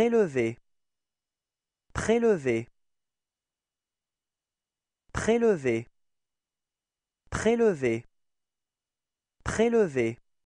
Prélever prélever prélever prélever prélever